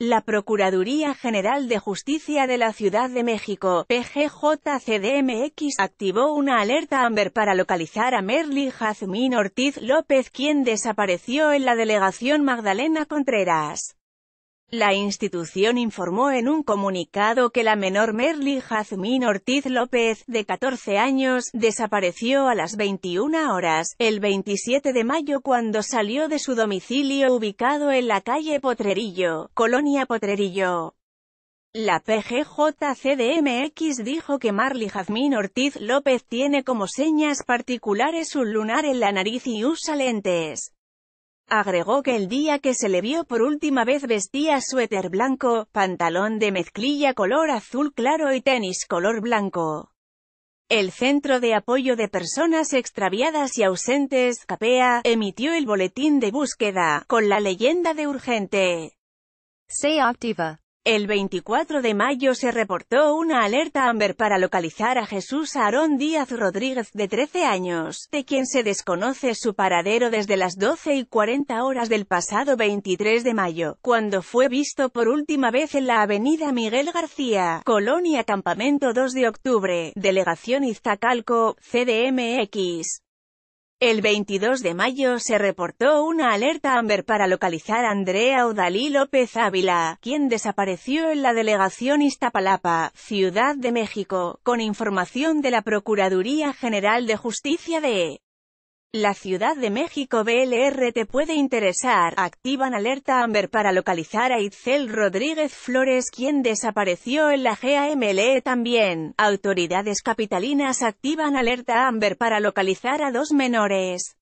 La Procuraduría General de Justicia de la Ciudad de México, PGJCDMX, activó una alerta AMBER para localizar a Merly Jazmín Ortiz López quien desapareció en la delegación Magdalena Contreras. La institución informó en un comunicado que la menor Merly Jazmín Ortiz López, de 14 años, desapareció a las 21 horas, el 27 de mayo cuando salió de su domicilio ubicado en la calle Potrerillo, Colonia Potrerillo. La PGJCDMX dijo que Marley Jazmín Ortiz López tiene como señas particulares un lunar en la nariz y usa lentes. Agregó que el día que se le vio por última vez vestía suéter blanco, pantalón de mezclilla color azul claro y tenis color blanco. El Centro de Apoyo de Personas Extraviadas y Ausentes, CAPEA, emitió el boletín de búsqueda, con la leyenda de urgente. Sea activa. El 24 de mayo se reportó una alerta Amber para localizar a Jesús Aarón Díaz Rodríguez de 13 años, de quien se desconoce su paradero desde las 12 y 40 horas del pasado 23 de mayo, cuando fue visto por última vez en la avenida Miguel García, Colonia Campamento 2 de Octubre, Delegación Iztacalco, CDMX. El 22 de mayo se reportó una alerta Amber para localizar a Andrea Odalí López Ávila, quien desapareció en la delegación Iztapalapa, Ciudad de México, con información de la Procuraduría General de Justicia de la Ciudad de México BLR te puede interesar. Activan alerta Amber para localizar a Itzel Rodríguez Flores quien desapareció en la GAMLE también. Autoridades capitalinas activan alerta Amber para localizar a dos menores.